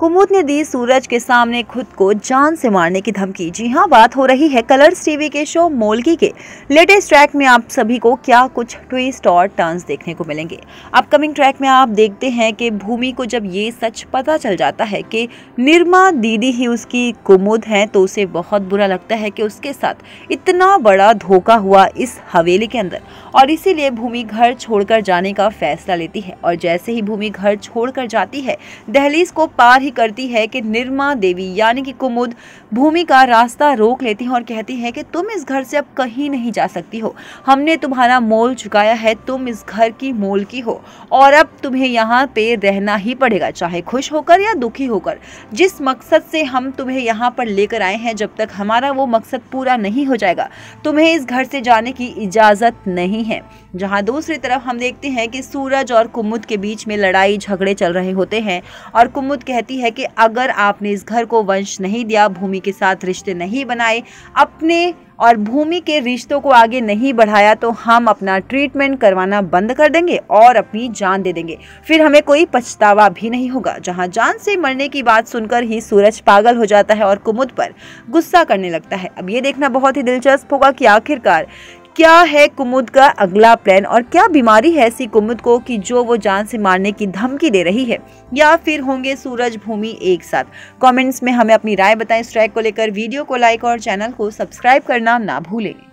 कुमुद ने दी सूरज के सामने खुद को जान से मारने की धमकी जी हाँ बात हो रही है कलर्स टीवी के शो मोलगी के लेटेस्ट ट्रैक में आप सभी को क्या कुछ ट्विस्ट और टर्न्स देखने को मिलेंगे अपकमिंग ट्रैक में आप देखते हैं कि भूमि को जब ये सच पता चल जाता है कि निर्मा दीदी ही उसकी कुमुद है तो उसे बहुत बुरा लगता है कि उसके साथ इतना बड़ा धोखा हुआ इस हवेली के अंदर और इसीलिए भूमि घर छोड़कर जाने का फैसला लेती है और जैसे ही भूमि घर छोड़कर जाती है दहलीज को पार ही भी करती है कि निर्मा देवी यानी कि कुमुद भूमि का रास्ता रोक लेती हैं और कहती हैं कि तुम इस घर से अब कहीं नहीं जा सकती हो हमने तुम्हारा मोल चुकाया है तुम इस घर की मोल की हो और अब तुम्हें यहाँ पे रहना ही पड़ेगा चाहे खुश होकर या दुखी होकर जिस मकसद से हम तुम्हें यहाँ पर लेकर आए हैं जब तक हमारा वो मकसद पूरा नहीं हो जाएगा तुम्हें इस घर से जाने की इजाज़त नहीं है जहाँ दूसरी तरफ हम देखते हैं कि सूरज और कुमुद के बीच में लड़ाई झगड़े चल रहे होते हैं और कुमुद कहती है कि अगर आपने इस घर को वंश नहीं दिया भूमि के साथ रिश्ते नहीं बनाए अपने और भूमि के रिश्तों को आगे नहीं बढ़ाया तो हम अपना ट्रीटमेंट करवाना बंद कर देंगे और अपनी जान दे देंगे फिर हमें कोई पछतावा भी नहीं होगा जहां जान से मरने की बात सुनकर ही सूरज पागल हो जाता है और कुमुद पर गुस्सा करने लगता है अब ये देखना बहुत ही दिलचस्प होगा कि आखिरकार क्या है कुमुद का अगला प्लान और क्या बीमारी है ऐसी कुमुद को कि जो वो जान से मारने की धमकी दे रही है या फिर होंगे सूरज भूमि एक साथ कमेंट्स में हमें अपनी राय बताएं स्ट्राइक को लेकर वीडियो को लाइक और चैनल को सब्सक्राइब करना ना भूलें